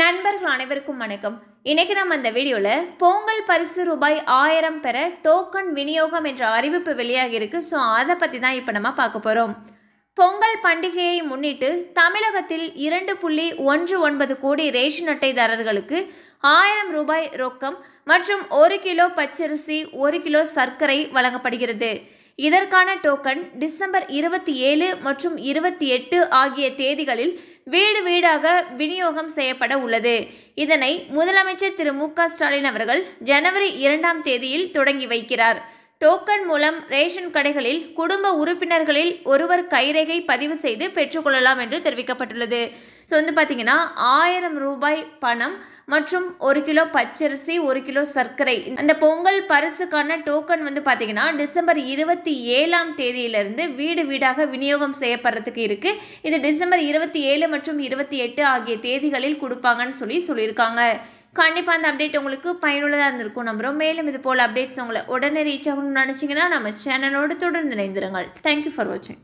நண்பர்கள் அனைவருக்கும் வணக்கம் இன்றைக்கி நம்ம அந்த வீடியோவில் பொங்கல் பரிசு ரூபாய் ஆயிரம் பெற டோக்கன் விநியோகம் என்ற அறிவிப்பு வெளியாகி இருக்கு ஸோ அதை பற்றி தான் இப்போ நம்ம பார்க்க போகிறோம் பொங்கல் பண்டிகையை முன்னிட்டு தமிழகத்தில் இரண்டு புள்ளி ஒன்று ஒன்பது கோடி ரேஷன் அட்டைதாரர்களுக்கு ஆயிரம் ரூபாய் ரொக்கம் மற்றும் ஒரு கிலோ பச்சரிசி ஒரு கிலோ சர்க்கரை வழங்கப்படுகிறது இதற்கான டோக்கன் டிசம்பர் இருபத்தி ஏழு மற்றும் இருபத்தி எட்டு ஆகிய தேதிகளில் வீடு வீடாக விநியோகம் செய்யப்பட உள்ளது இதனை முதலமைச்சர் திரு மு க ஸ்டாலின் அவர்கள் ஜனவரி இரண்டாம் தேதியில் தொடங்கி வைக்கிறார் டோக்கன் மூலம் ரேஷன் கடைகளில் குடும்ப உறுப்பினர்களில் ஒருவர் கைரேகை பதிவு செய்து பெற்றுக்கொள்ளலாம் என்று தெரிவிக்கப்பட்டுள்ளது ஸோ வந்து பார்த்தீங்கன்னா ஆயிரம் ரூபாய் பணம் மற்றும் ஒரு கிலோ பச்சரிசி ஒரு கிலோ சர்க்கரை அந்த பொங்கல் பரிசுக்கான டோக்கன் வந்து பார்த்தீங்கன்னா டிசம்பர் இருபத்தி ஏழாம் தேதியிலிருந்து வீடு வீடாக விநியோகம் செய்யப்படுறதுக்கு இருக்குது இது டிசம்பர் இருபத்தி ஏழு மற்றும் இருபத்தி எட்டு ஆகிய தேதிகளில் கொடுப்பாங்கன்னு சொல்லி சொல்லியிருக்காங்க கண்டிப்பாக அந்த அப்டேட் உங்களுக்கு பயனுள்ளதாக இருந்திருக்கும் நம்புகிறோம் மேலும் இது போல் அப்டேட்ஸ் உங்களை உடனே ரீச் ஆகணும்னு நினச்சிங்கன்னா நம்ம சேனலோடு தொடர்ந்து இணைந்திருங்கள் தேங்க்யூ ஃபார் வாட்சிங்